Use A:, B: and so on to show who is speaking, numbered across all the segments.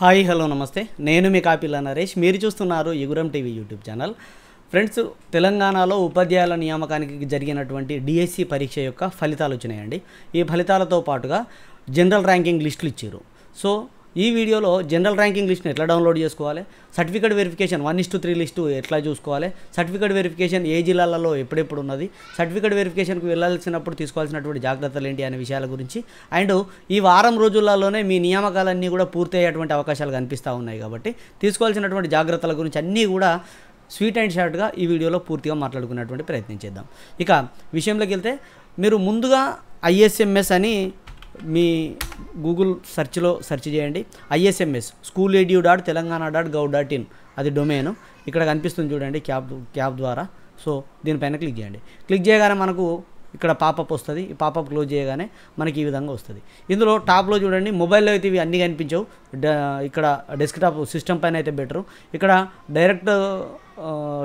A: hi hello నమస్తే నేను మీ కాపిల్ల నరేష్ మీరు చూస్తున్నారు యుగురం టీవీ యూట్యూబ్ ఛానల్ ఫ్రెండ్స్ తెలంగాణలో ఉపాధ్యాయుల నియామకానికి జరిగినటువంటి డిఎస్సి పరీక్ష యొక్క ఫలితాలు వచ్చినాయండి ఈ ఫలితాలతో పాటుగా జనరల్ ర్యాంకింగ్ లిస్టులు ఇచ్చారు సో ఈ వీడియోలో జనరల్ ర్యాంకింగ్ లిస్ట్ని ఎట్లా డౌన్లోడ్ చేసుకోవాలి certificate verification one is to three list ఎట్లా చూసుకోవాలి సర్టిఫికేట్ వెరిఫికేషన్ ఏ జిల్లాలలో ఎప్పుడెప్పుడు ఉన్నది సర్టిఫికేట్ వెరిఫికేషన్కి వెళ్ళాల్సినప్పుడు తీసుకోవాల్సినటువంటి జాగ్రత్తలు ఏంటి అనే విషయాల గురించి అండ్ ఈ వారం రోజులలోనే మీ నియామకాలన్నీ కూడా పూర్తి అయ్యేటువంటి అవకాశాలు కనిపిస్తూ ఉన్నాయి కాబట్టి తీసుకోవాల్సినటువంటి జాగ్రత్తల గురించి అన్నీ కూడా స్వీట్ అండ్ షార్ట్గా ఈ వీడియోలో పూర్తిగా మాట్లాడుకునేటువంటి ప్రయత్నం చేద్దాం ఇక విషయంలోకి వెళ్తే మీరు ముందుగా ఐఎస్ఎంఎస్ అని మీ గూగుల్ సెర్చ్లో సెర్చ్ చేయండి ISMS school edu dot Telangana dot gov dot in అది డొమైన్ ఇక్కడ కనిపిస్తుంది చూడండి క్యాబ్ క్యాబ్ ద్వారా సో దీనిపైన క్లిక్ చేయండి క్లిక్ చేయగానే మనకు ఇక్కడ పాపప్ వస్తుంది ఈ పాపప్ క్లోజ్ చేయగానే మనకి ఈ విధంగా వస్తుంది ఇందులో టాప్లో చూడండి మొబైల్లో అయితే ఇవి అన్నీ కనిపించవు ఇక్కడ డెస్క్టాప్ సిస్టమ్ పైన అయితే బెటరు ఇక్కడ డైరెక్ట్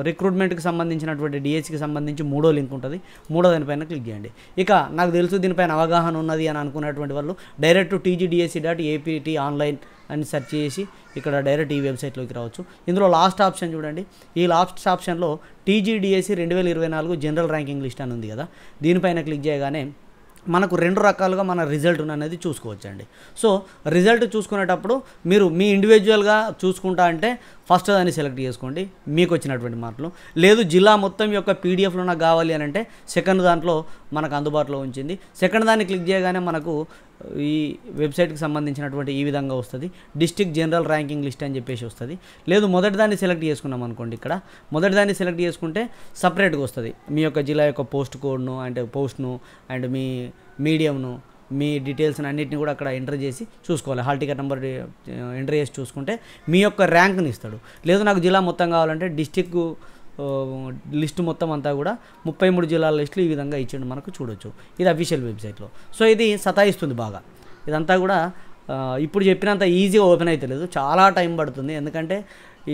A: రిక్రూట్మెంట్కి సంబంధించినటువంటి డిహెచ్కి సంబంధించి మూడో లింక్ ఉంటుంది మూడో దానిపైన క్లిక్ చేయండి ఇక నాకు తెలుసు దీనిపైన అవగాహన ఉన్నది అని అనుకున్నటువంటి వాళ్ళు direct TGDSC dot apt online అని సెర్చ్ చేసి ఇక్కడ డైరెక్ట్ ఈ వెబ్సైట్లోకి రావచ్చు ఇందులో లాస్ట్ ఆప్షన్ చూడండి ఈ లాస్ట్ ఆప్షన్లో టీజీడిఎస్సి రెండు వేల ఇరవై నాలుగు జనరల్ ర్యాంకింగ్ లిస్ట్ అని ఉంది కదా దీనిపైన క్లిక్ చేయగానే మనకు రెండు రకాలుగా మన రిజల్ట్ అనేది చూసుకోవచ్చండి సో రిజల్ట్ చూసుకునేటప్పుడు మీరు మీ ఇండివిజువల్గా చూసుకుంటా అంటే ఫస్ట్ దాన్ని సెలెక్ట్ చేసుకోండి మీకు వచ్చినటువంటి మార్కులు లేదు జిల్లా మొత్తం యొక్క పీడిఎఫ్లో నాకు కావాలి అని అంటే సెకండ్ దాంట్లో మనకు అందుబాటులో ఉంచింది సెకండ్ దాన్ని క్లిక్ చేయగానే మనకు ఈ వెబ్సైట్కి సంబంధించినటువంటి ఈ విధంగా వస్తుంది డిస్టిక్ జనరల్ ర్యాంకింగ్ లిస్ట్ అని చెప్పేసి వస్తుంది లేదు మొదటిదాన్ని సెలెక్ట్ చేసుకున్నాం అనుకోండి ఇక్కడ మొదటి దాన్ని సెలెక్ట్ చేసుకుంటే సపరేట్గా వస్తుంది మీ యొక్క జిల్లా యొక్క పోస్ట్ కోడ్ను అండ్ పోస్ట్ను అండ్ మీ మీడియంను మీ డీటెయిల్స్ అన్నింటినీ కూడా అక్కడ ఎంటర్ చేసి చూసుకోవాలి హాల్ టికెట్ నెంబర్ ఎంటర్ చేసి చూసుకుంటే మీ యొక్క ర్యాంక్ని ఇస్తాడు లేదు నాకు జిల్లా మొత్తం కావాలంటే డిస్టిక్ లిస్ట్ మొత్తం అంతా కూడా ముప్పై మూడు జిల్లాల లిస్టులు ఈ విధంగా ఇచ్చిండు మనకు చూడొచ్చు ఇది అఫీషియల్ వెబ్సైట్లో సో ఇది సతాయిస్తుంది బాగా ఇదంతా కూడా ఇప్పుడు చెప్పినంత ఈజీగా ఓపెన్ అయితే లేదు చాలా టైం పడుతుంది ఎందుకంటే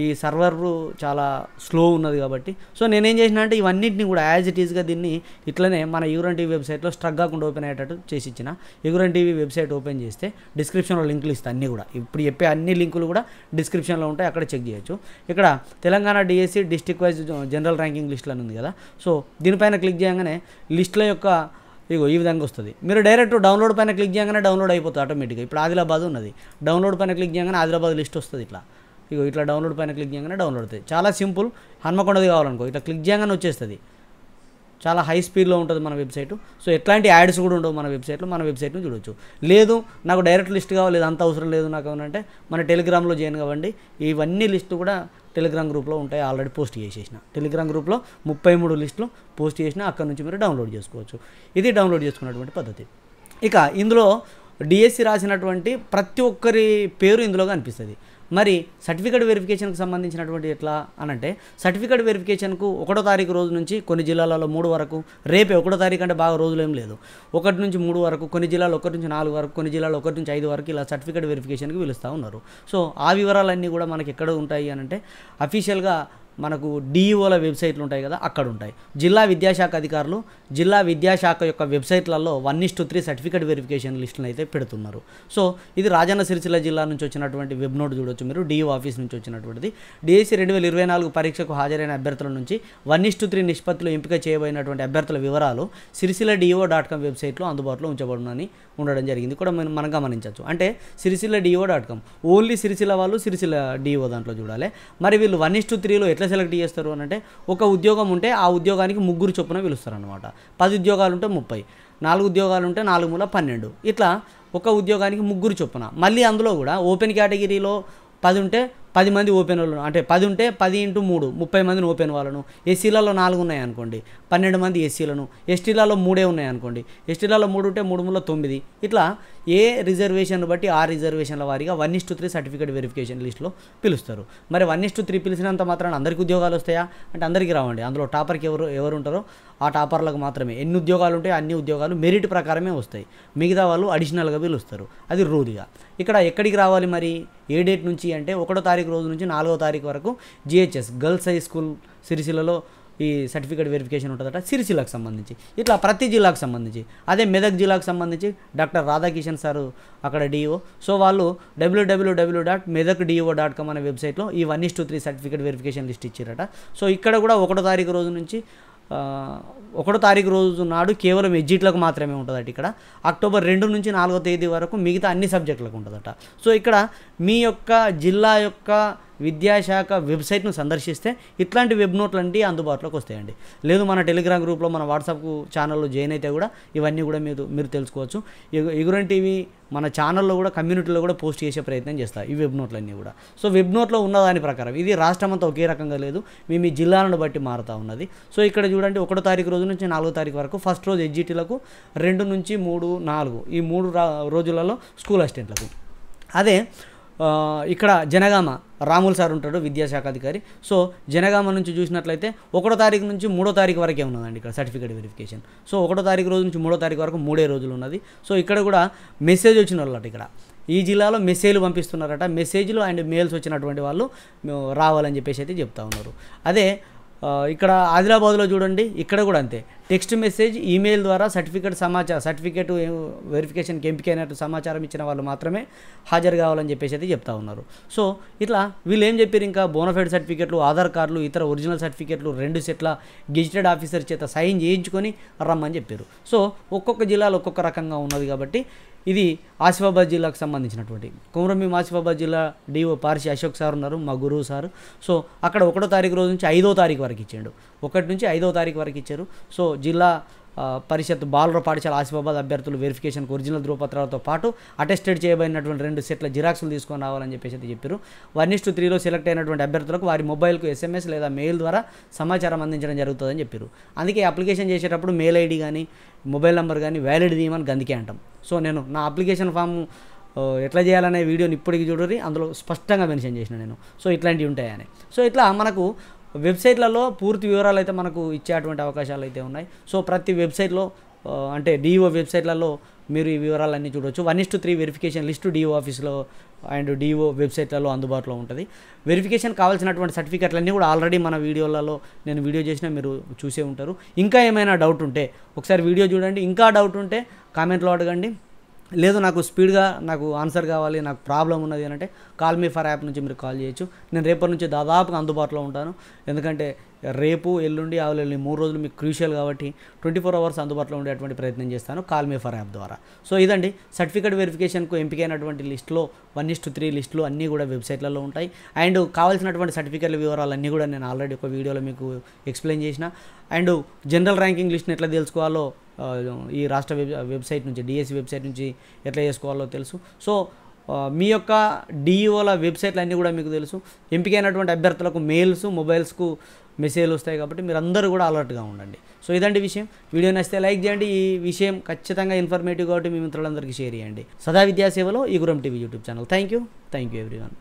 A: ఈ సర్వర్ చాలా స్లో ఉన్నది కాబట్టి సో నేనేం చేసిన అంటే ఇవన్నింటిని కూడా యాజ్ ఇట్ ఈస్గా దీన్ని ఇట్లనే మన యూరన్ టీవీ వెబ్సైట్లో స్ట్రక్ కాకుండా ఓపెన్ అయ్యేటట్టు చేసి ఇచ్చిన యూరన్ టీవీ వెబ్సైట్ ఓపెన్ చేస్తే డిస్క్రిప్షన్లో లింకులు ఇస్తాయి అన్నీ కూడా ఇప్పుడు చెప్పే అన్ని లింకులు కూడా డిస్క్రిప్షన్లో ఉంటాయి అక్కడ చెక్ చేయొచ్చు ఇక్కడ Telangana DSC district wise general ranking లిస్ట్లో ఉంది కదా సో దీనిపైన క్లిక్ చేయగానే లిస్టుల యొక్క ఇగో ఈ విధంగా వస్తుంది మీరు డైరెక్ట్ డౌన్లోడ్ పైన క్లిక్ చేయగానే డౌన్లోడ్ అయిపోతుంది ఆటోమేటిక్గా ఇప్పుడు ఆదిలాబాద్ ఉన్నది డౌన్లోడ్ పైన క్లిక్ చేయగానే ఆదిలాబాద్ లిస్ట్ వస్తుంది ఇట్లా ఇగో ఇట్లా డౌన్లోడ్ పైన క్లిక్ చేయగానే డౌన్లోడ్ అవుతుంది చాలా సింపుల్ హన్మకొండది కావాలనుకో ఇట్లా క్లిక్ చేయగానే వచ్చేస్తుంది చాలా హై స్పీడ్లో ఉంటుంది మన వెబ్సైట్ సో ఎట్లాంటి యాడ్స్ కూడా ఉండవు మన వెబ్సైట్లో మన వెబ్సైట్ను చూడొచ్చు లేదు నాకు డైరెక్ట్ లిస్ట్ కావాలి అంత అవసరం లేదు నాకు ఏమంటే మన టెలిగ్రామ్లో జాయిన్ కావండి ఇవన్నీ లిస్టు కూడా టెలిగ్రామ్ గ్రూప్లో ఉంటాయి ఆల్రెడీ పోస్ట్ చేసేసిన టెలిగ్రామ్ గ్రూప్లో ముప్పై మూడు లిస్టులు పోస్ట్ చేసిన అక్కడ నుంచి మీరు డౌన్లోడ్ చేసుకోవచ్చు ఇది డౌన్లోడ్ చేసుకున్నటువంటి పద్ధతి ఇక ఇందులో డిఎస్సి రాసినటువంటి ప్రతి ఒక్కరి పేరు ఇందులో కనిపిస్తుంది మరి సర్టిఫికేట్ వెరిఫికేషన్కి సంబంధించినటువంటి ఎట్లా అనంటే సర్టిఫికేట్ వెరిఫికేషన్కు ఒకటో తారీఖు రోజు నుంచి కొన్ని జిల్లాలలో మూడు వరకు రేపే ఒకటో తారీఖు అంటే బాగా రోజులు ఏం లేదు ఒకటి నుంచి మూడు వరకు కొన్ని జిల్లాలో ఒకటి నుంచి నాలుగు వరకు కొన్ని జిల్లాలో ఒకటి నుంచి ఐదు వరకు ఇలా సర్టిఫికేట్ వెరిఫికేషన్కి పిలుస్తూ ఉన్నారు సో ఆ వివరాలన్నీ కూడా మనకి ఎక్కడ ఉంటాయి అనంటే అఫీషియల్గా మనకు డిఈఓల e వెబ్సైట్లు ఉంటాయి కదా అక్కడ ఉంటాయి జిల్లా విద్యాశాఖ అధికారులు జిల్లా విద్యాశాఖ యొక్క వెబ్సైట్లలో one is to three certificate verification లిస్టులు అయితే పెడుతున్నారు సో ఇది రాజన్న సిరిసిల్ల జిల్లా నుంచి వచ్చినటువంటి వెబ్ నోట్ చూడొచ్చు మీరు డిఈఓ e ఆఫీస్ నుంచి వచ్చినటువంటిది డిఎస్సి రెండు వేల ఇరవై నాలుగు పరీక్షకు హాజరైన అభ్యర్థుల నుంచి వన్ ఇస్ టు త్రీ నిష్పత్తిలో ఎంపిక చేయబడినటువంటి అభ్యర్థుల వివరాలు Sircilla DO e dot com వెబ్సైట్లో అందుబాటులో ఉంచబడునని ఉండడం జరిగింది కూడా మనం మనం గమనించవచ్చు అంటే Sircilla DO dot com only Sircilla వాళ్ళు సిరిసిల్ల డిఓ దాంట్లో చూడాలి మరి వీళ్ళు వన్ ఇస్ టు త్రీలో ఎట్లా సెలెక్ట్ చేస్తారు అని అంటే ఒక ఉద్యోగం ఉంటే ఆ ఉద్యోగానికి ముగ్గురు చొప్పున పిలుస్తారు అనమాట పది ఉద్యోగాలు ఉంటే ముప్పై నాలుగు ఉద్యోగాలు ఉంటే నాలుగు మూల పన్నెండు ఇట్లా ఒక ఉద్యోగానికి ముగ్గురు చొప్పున మళ్ళీ అందులో కూడా ఓపెన్ కేటగిరీలో పది ఉంటే పది మంది ఓపెన్ వాళ్ళు అంటే పది ఉంటే పది ఇంటూ మూడు ముప్పై మందిని ఓపెన్ వాళ్ళను ఎస్సీలలో నాలుగు ఉన్నాయనుకోండి పన్నెండు మంది ఎస్సీలను ఎస్టీలలో మూడే ఉన్నాయనుకోండి ఎస్టీలలో మూడు ఉంటే మూడు మూడు తొమ్మిది ఇట్లా ఏ రిజర్వేషన్ బట్టి ఆ రిజర్వేషన్ల వారిగా one is to three certificate verification లిస్ట్లో పిలుస్తారు మరి వన్ ఇస్టు టు త్రీ పిలిచినంత మాత్రాన అందరికీ ఉద్యోగాలు వస్తాయా అంటే అందరికీ రావండి అందులో టాపర్కి ఎవరు ఎవరు ఉంటారో ఆ టాపర్లకు మాత్రమే ఎన్ని ఉద్యోగాలు ఉంటాయో అన్ని ఉద్యోగాలు మెరిట్ ప్రకారమే వస్తాయి మిగతా వాళ్ళు అడిషనల్గా పిలుస్తారు అది రూల్గా ఇక్కడ ఎక్కడికి రావాలి మరి ఏ డేట్ నుంచి అంటే ఒకటో తారీఖు రోజు నుంచి నాలుగో తారీఖు వరకు జిహెచ్ఎస్ గర్ల్స్ హై స్కూల్ సిరిసిలలో ఈ సర్టిఫికేట్ వెరిఫికేషన్ ఉంటుందట సిరిసిలకు సంబంధించి ఇట్లా ప్రతి జిల్లాకు సంబంధించి అదే మెదక్ జిల్లాకు సంబంధించి డాక్టర్ రాధాకిషన్ సారు అక్కడ డిఓ సో వాళ్ళు WWW dot Medak DO dot com అనే వెబ్సైట్లో ఈ one is to three certificate verification list ఇచ్చారట సో ఇక్కడ కూడా ఒకటో తారీఖు రోజు నుంచి ఒకటో తారీఖు రోజు నాడు కేవలం ఎగ్జిట్లకు మాత్రమే ఉంటుందట ఇక్కడ అక్టోబర్ రెండు నుంచి నాలుగో తేదీ వరకు మిగతా అన్ని సబ్జెక్టులకు ఉంటుందట సో ఇక్కడ మీ యొక్క జిల్లా యొక్క విద్యాశాఖ వెబ్సైట్ను సందర్శిస్తే ఇట్లాంటి వెబ్ నోట్లు అంటే అందుబాటులోకి వస్తాయండి లేదు మన టెలిగ్రామ్ గ్రూప్లో మన వాట్సాప్ ఛానల్లో జాయిన్ అయితే కూడా ఇవన్నీ కూడా మీరు మీరు తెలుసుకోవచ్చు ఎగురన్ టీవీ మన ఛానల్లో కూడా కమ్యూనిటీలో కూడా పోస్ట్ చేసే ప్రయత్నం చేస్తా ఈ వెబ్ నోట్లన్నీ కూడా సో వెబ్ నోట్లో ఉన్న దాని ప్రకారం ఇది రాష్ట్రం అంతా ఒకే రకంగా లేదు మీ మీ జిల్లాలను బట్టి మారుతూ ఉన్నది సో ఇక్కడ చూడండి ఒకటో తారీఖు రోజు నుంచి నాలుగో తారీఖు వరకు ఫస్ట్ రోజు ఎడ్జిటీలకు రెండు నుంచి మూడు నాలుగు ఈ మూడు రోజులలో స్కూల్ అసిస్టెంట్లకు అదే ఇక్కడ జనగామ రాముల్ సార్ ఉంటాడు విద్యాశాఖ అధికారి సో జనగామ నుంచి చూసినట్లయితే ఒకటో తారీఖు నుంచి మూడో తారీఖు వరకే ఉన్నదండి ఇక్కడ సర్టిఫికేట్ వెరిఫికేషన్ సో ఒకటో తారీఖు రోజు నుంచి మూడో తారీఖు వరకు మూడే రోజులు ఉన్నది సో ఇక్కడ కూడా మెసేజ్ వచ్చిన వాళ్ళట ఇక్కడ ఈ జిల్లాలో మెసేజ్లు పంపిస్తున్నారట మెసేజ్లు అండ్ మెయిల్స్ వచ్చినటువంటి వాళ్ళు రావాలని చెప్పేసి అయితే చెప్తా ఉన్నారు అదే ఇక్కడ ఆదిలాబాద్లో చూడండి ఇక్కడ కూడా అంతే టెక్స్ట్ మెసేజ్ ఈమెయిల్ ద్వారా సర్టిఫికేట్ సమాచారం సర్టిఫికేట్ వెరిఫికేషన్కి ఎంపికైనట్టు సమాచారం ఇచ్చిన వాళ్ళు మాత్రమే హాజరు కావాలని చెప్పేసి అయితే చెప్తా ఉన్నారు సో ఇట్లా వీళ్ళు ఏం చెప్పారు ఇంకా బోనఫైడ్ సర్టిఫికేట్లు ఆధార్ కార్డులు ఇతర ఒరిజినల్ సర్టిఫికేట్లు రెండు సెట్ల గెజిటెడ్ ఆఫీసర్ చేత సైన్ చేయించుకొని రమ్మని చెప్పారు సో ఒక్కొక్క జిల్లాలో ఒక్కొక్క రకంగా ఉన్నది కాబట్టి ఇది ఆసిఫాబాద్ జిల్లాకు సంబంధించినటువంటి కుమరంభీం ఆసిఫాబాద్ జిల్లా డిఓ పార్షి అశోక్ సార్ ఉన్నారు మా గురువు సారు సో అక్కడ ఒకటో తారీఖు రోజు నుంచి ఐదో తారీఖు వరకు ఇచ్చాడు ఒకటి నుంచి ఐదో తారీఖు వరకు ఇచ్చారు సో జిల్లా పరిషత్ బాలుర పాఠశాల ఆసిఫాబాద్ అభ్యర్థులు వెరిఫికేషన్ ఒరిజినల్ ధృవపత్రాలతో పాటు అటెస్టెడ్ చేయబడినటువంటి రెండు సెట్ల జిరాక్సులు తీసుకొని రావాలని చెప్పేసి అయితే చెప్పారు వన్ ఇస్టు త్రీలో సెలెక్ట్ అయినటువంటి అభ్యర్థులకు వారి మొబైల్కు ఎస్ఎంఎస్ లేదా మెయిల్ ద్వారా సమాచారం అందించడం జరుగుతుందని చెప్పారు అందుకే అప్లికేషన్ చేసేటప్పుడు మెయిల్ ఐడి కానీ మొబైల్ నెంబర్ కానీ వ్యాలిడ్ తీయమని గందికే అంటాం సో నేను నా అప్లికేషన్ ఫామ్ ఎట్లా చేయాలనే వీడియోని ఇప్పటికి చూడరి అందులో స్పష్టంగా మెన్షన్ చేసిన నేను సో ఇట్లాంటివి ఉంటాయని సో ఇట్లా మనకు వెబ్సైట్లలో పూర్తి వివరాలు అయితే మనకు ఇచ్చేటువంటి అవకాశాలు అయితే ఉన్నాయి సో ప్రతి వెబ్సైట్లో అంటే డిఓ వెబ్సైట్లలో మీరు ఈ వివరాలన్నీ చూడవచ్చు one is to three verification list DO ఆఫీస్లో అండ్ డిఓ వెబ్సైట్లలో అందుబాటులో ఉంటుంది వెరిఫికేషన్ కావాల్సినటువంటి సర్టిఫికెట్లన్నీ కూడా ఆల్రెడీ మన వీడియోలలో నేను వీడియో చేసినా మీరు చూసే ఉంటారు ఇంకా ఏమైనా డౌట్ ఉంటే ఒకసారి వీడియో చూడండి ఇంకా డౌట్ ఉంటే కామెంట్లో అడగండి లేదు నాకు స్పీడ్గా నాకు ఆన్సర్ కావాలి నాకు ప్రాబ్లం ఉన్నది ఏంటంటే అంటే కాల్ మీ ఫర్ యాప్ నుంచి మీరు కాల్ చేయొచ్చు నేను రేపటి నుంచి దాదాపుగా అందుబాటులో ఉంటాను ఎందుకంటే రేపు ఎల్లుండి ఆవులెల్లుండి మూడు రోజులు మీకు క్రూషియల్ కాబట్టి ట్వంటీ ఫోర్ అవర్స్ అందుబాటులో ఉండేటువంటి ప్రయత్నం చేస్తాను కాల్ మీ ఫర్ యాప్ ద్వారా సో ఇదండి సర్టిఫికేట్ వెరిఫికేషన్కు ఎంపికైనటువంటి లిస్ట్లో వన్ ఇస్ టు త్రీ లిస్టులు అన్నీ కూడా వెబ్సైట్లలో ఉంటాయి అండ్ కావాల్సినటువంటి సర్టిఫికేట్ల అన్నీ కూడా నేను ఆల్రెడీ ఒక వీడియోలో మీకు ఎక్స్ప్లెయిన్ చేసిన అండ్ జనరల్ ర్యాంకింగ్ లిస్ట్ని ఎట్లా తెలుసుకోవాలో ఈ రాష్ట్ర వెబ్ వెబ్సైట్ నుంచి డిఎస్సి వెబ్సైట్ నుంచి ఎట్లా చేసుకోవాలో తెలుసు సో మీ యొక్క డిఇఓల వెబ్సైట్లు అన్నీ కూడా మీకు తెలుసు ఎంపికైనటువంటి అభ్యర్థులకు మెయిల్స్ మొబైల్స్కు మెసేజ్లు వస్తాయి కాబట్టి మీరు అందరూ కూడా అలర్ట్గా ఉండండి సో ఇదండి విషయం వీడియో నచ్చితే లైక్ చేయండి ఈ విషయం ఖచ్చితంగా ఇన్ఫర్మేటివ్ కాబట్టి మీ మిత్రులందరికీ షేర్ చేయండి సదా విద్యాసేవలో ఈ గురం TV YouTube channel thank you thank you everyone